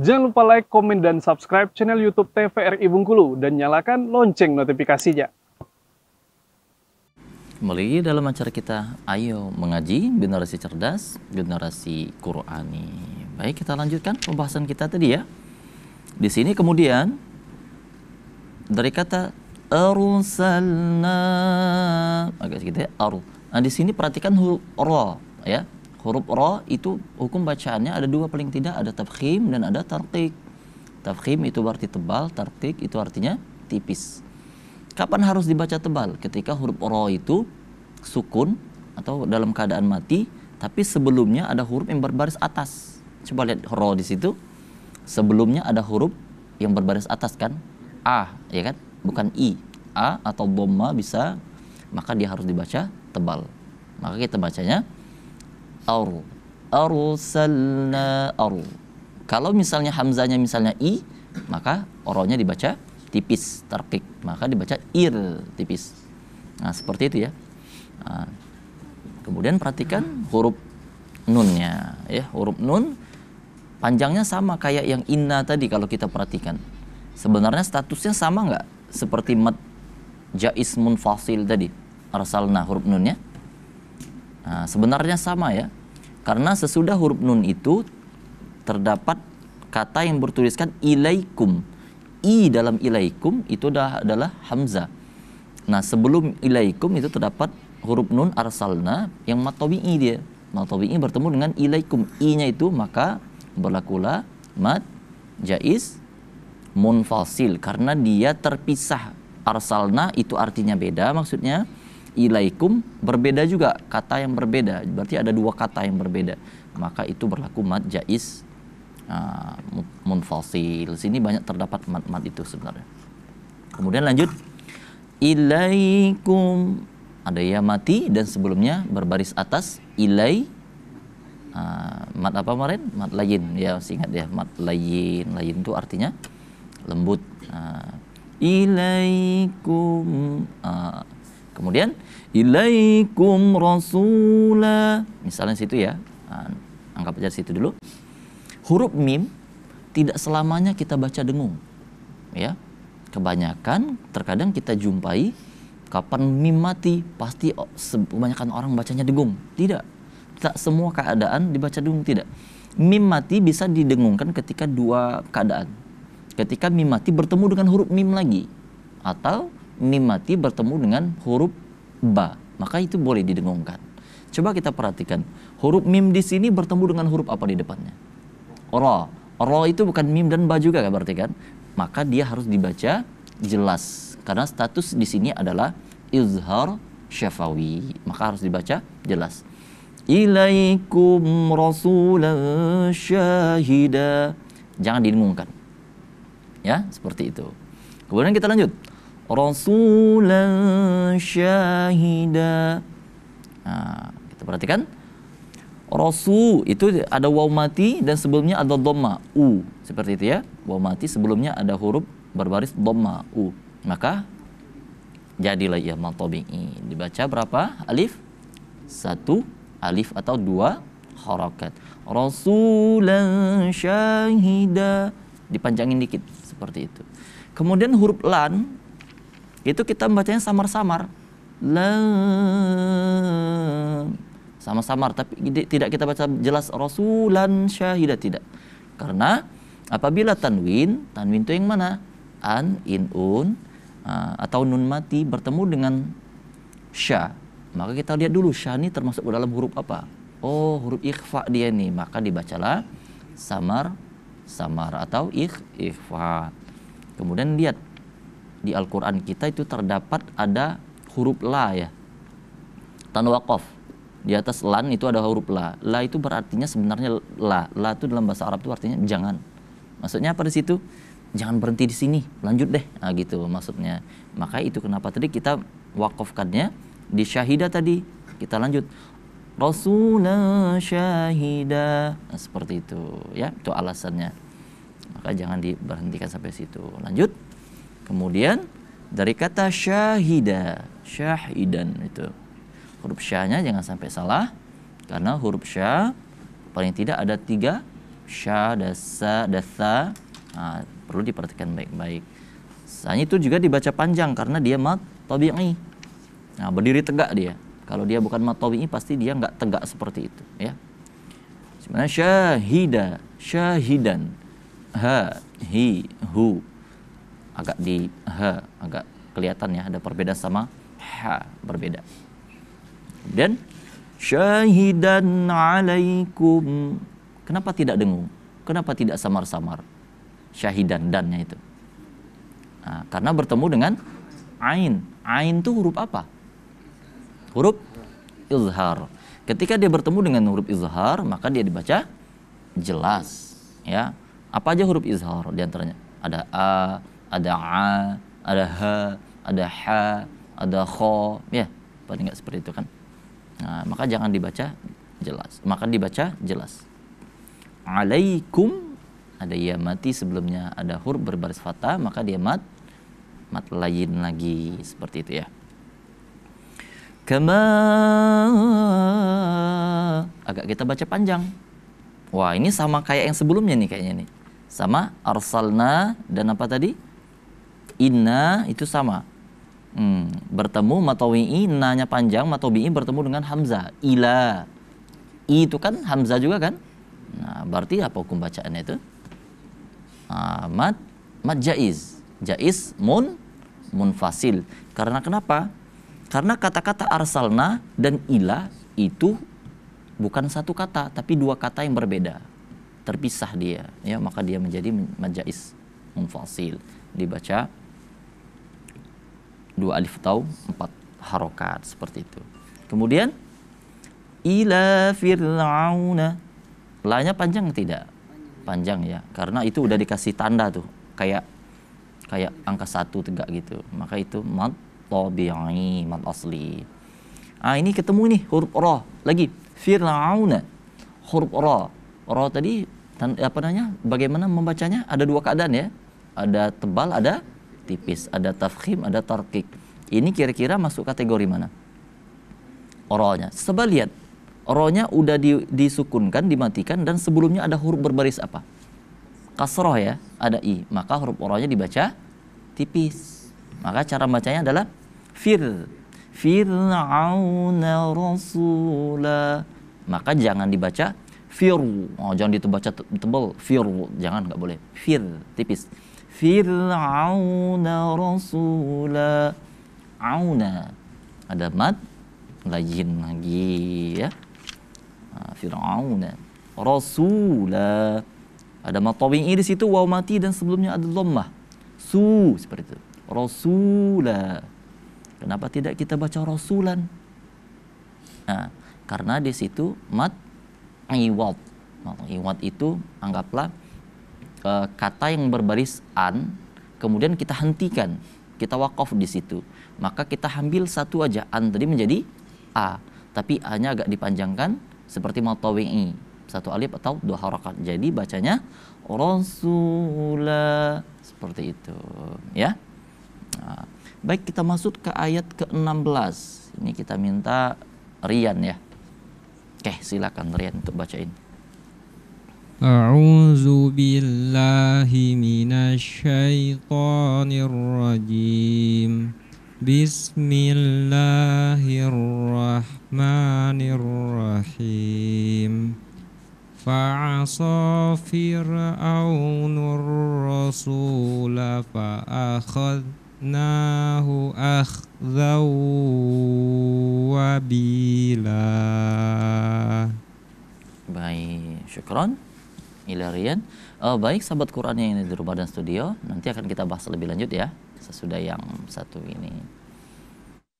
Jangan lupa like, komen, dan subscribe channel YouTube TVRI Bungkulu dan nyalakan lonceng notifikasinya. Kembali dalam acara kita, ayo mengaji generasi cerdas, generasi Qurani. Baik, kita lanjutkan pembahasan kita tadi ya. Di sini kemudian dari kata arsalna agak sedikit ya ar. Nah, di sini perhatikan huruf ra ya huruf ro itu hukum bacaannya ada dua paling tidak ada tafkhim dan ada tarqiq tafkhim itu berarti tebal tarqiq itu artinya tipis kapan harus dibaca tebal ketika huruf ro itu sukun atau dalam keadaan mati tapi sebelumnya ada huruf yang berbaris atas coba lihat ro di situ sebelumnya ada huruf yang berbaris atas kan a ya kan bukan i a atau bomma bisa maka dia harus dibaca tebal maka kita bacanya aru arsalna aru kalau misalnya hamzanya misalnya i maka oronya dibaca tipis terpik maka dibaca ir tipis nah seperti itu ya nah, kemudian perhatikan huruf nunnya ya huruf nun panjangnya sama kayak yang inna tadi kalau kita perhatikan sebenarnya statusnya sama nggak seperti mat jais fasil tadi arsalna huruf nunnya nah, sebenarnya sama ya karena sesudah huruf nun itu terdapat kata yang bertuliskan ilaikum. I dalam ilaikum itu adalah, adalah hamzah. Nah, sebelum ilaikum itu terdapat huruf nun arsalna yang matobi'i dia. Matobi'i bertemu dengan ilaikum. I-nya itu maka berlakulah mat jaiz munfasil karena dia terpisah. Arsalna itu artinya beda maksudnya ilaikum berbeda juga kata yang berbeda berarti ada dua kata yang berbeda maka itu berlaku mat jais uh, munfasil sini banyak terdapat mat mat itu sebenarnya kemudian lanjut ilaikum ada ya mati dan sebelumnya berbaris atas ilai uh, ah, mat apa kemarin mat lain ya masih ingat ya mat lain lain itu artinya lembut uh, ilaikum Kemudian ilaikum rasula. Misalnya situ ya. Ah, anggap aja situ dulu. Huruf mim tidak selamanya kita baca dengung. Ya. Kebanyakan terkadang kita jumpai kapan mim mati pasti kebanyakan orang bacanya dengung. Tidak. Tak semua keadaan dibaca dengung tidak. Mim mati bisa didengungkan ketika dua keadaan. Ketika mim mati bertemu dengan huruf mim lagi atau mati bertemu dengan huruf ba, maka itu boleh didengungkan. Coba kita perhatikan, huruf mim di sini bertemu dengan huruf apa di depannya? Ra. Ra itu bukan mim dan ba juga kan berarti kan? Maka dia harus dibaca jelas karena status di sini adalah izhar syafawi, maka harus dibaca jelas. Ilaikum Rasulah syahida. Jangan didengungkan. Ya, seperti itu. Kemudian kita lanjut rasulan syahida. Nah, kita perhatikan rasul itu ada waw mati dan sebelumnya ada dhamma u seperti itu ya. Waw mati sebelumnya ada huruf berbaris dhamma u. Maka jadilah ya matobi'i. Dibaca berapa? Alif satu alif atau dua harokat. Rasulan syahida dipanjangin dikit seperti itu. Kemudian huruf lan itu kita membacanya samar-samar lam samar-samar tapi tidak kita baca jelas rasulan syahidah tidak karena apabila tanwin tanwin itu yang mana an in un atau nun mati bertemu dengan sya maka kita lihat dulu sya ini termasuk dalam huruf apa oh huruf ikhfa dia nih maka dibacalah samar samar atau ikh ikhfa kemudian lihat di Al-Quran kita itu terdapat ada huruf la ya tanwa qaf di atas lan itu ada huruf la la itu berartinya sebenarnya la la itu dalam bahasa Arab itu artinya jangan maksudnya apa di situ jangan berhenti di sini lanjut deh nah, gitu maksudnya maka itu kenapa tadi kita wakafkannya di syahida tadi kita lanjut rasuna syahida nah, seperti itu ya itu alasannya maka jangan diberhentikan sampai situ lanjut Kemudian dari kata syahida, syahidan itu. Huruf syahnya jangan sampai salah karena huruf syah paling tidak ada tiga sya, dasa, dasa. Nah, perlu diperhatikan baik-baik. Sanya itu juga dibaca panjang karena dia mat tabi'i. Nah, berdiri tegak dia. Kalau dia bukan mat tabi'i pasti dia nggak tegak seperti itu, ya. Sebenarnya syahida, syahidan. Ha, hi, hu agak di he, agak kelihatan ya ada perbedaan sama ha berbeda dan syahidan alaikum kenapa tidak dengung kenapa tidak samar-samar syahidan dannya itu nah, karena bertemu dengan ain ain itu huruf apa huruf izhar ketika dia bertemu dengan huruf izhar maka dia dibaca jelas ya apa aja huruf izhar diantaranya ada a ada a, ada h, ada h, ada kho, ya paling nggak seperti itu kan. Nah, maka jangan dibaca jelas, maka dibaca jelas. Alaikum ada ya mati sebelumnya ada hur berbaris fata maka dia mat mat lain lagi seperti itu ya. Kama agak kita baca panjang. Wah, ini sama kayak yang sebelumnya nih kayaknya nih. Sama arsalna dan apa tadi? inna itu sama. Hmm, bertemu matowi'i nanya panjang matobi'i bertemu dengan hamzah ila i itu kan hamzah juga kan nah berarti apa hukum bacaannya itu nah, mat mat jaiz jaiz mun munfasil karena kenapa karena kata-kata arsalna dan ila itu bukan satu kata tapi dua kata yang berbeda terpisah dia ya maka dia menjadi majais munfasil dibaca dua alif tau empat harokat seperti itu kemudian ila fir'auna lainnya panjang tidak panjang ya karena itu udah dikasih tanda tuh kayak kayak angka satu tegak gitu maka itu mat tabi'i mat asli ah ini ketemu nih huruf roh lagi fir'auna huruf roh. Roh tadi apa namanya bagaimana membacanya ada dua keadaan ya ada tebal ada tipis, ada tafkhim, ada tarkik. Ini kira-kira masuk kategori mana? Oralnya. Coba lihat, oralnya udah di, disukunkan, dimatikan, dan sebelumnya ada huruf berbaris apa? Kasroh ya, ada i. Maka huruf oralnya dibaca tipis. Maka cara bacanya adalah fir. Fir'auna rasulah. Maka jangan dibaca firu. Oh, jangan ditebaca tebal. Firu, jangan nggak boleh. Fir, tipis fir'auna rasula auna ada mat lajin lagi ya ah, fir'auna rasula ada mat tawi'i di situ waw mati dan sebelumnya ada dhammah su seperti itu rasula kenapa tidak kita baca rasulan nah karena di situ mat iwad iwat nah, iwad itu anggaplah kata yang berbaris an kemudian kita hentikan kita wakaf di situ maka kita ambil satu aja an tadi menjadi a tapi a-nya agak dipanjangkan seperti matawi'i satu alif atau dua harokat jadi bacanya rasulah seperti itu ya nah, baik kita masuk ke ayat ke-16 ini kita minta Rian ya oke silakan Rian untuk bacain أعوذ بالله من الشيطان الرجيم بسم الله الرحمن الرحيم فعصى فرعون الرسول فأخذناه أخذا وبيلا Baik, syukran. Hilarian. Uh, baik sahabat Quran yang ini di rumah dan studio, nanti akan kita bahas lebih lanjut ya sesudah yang satu ini.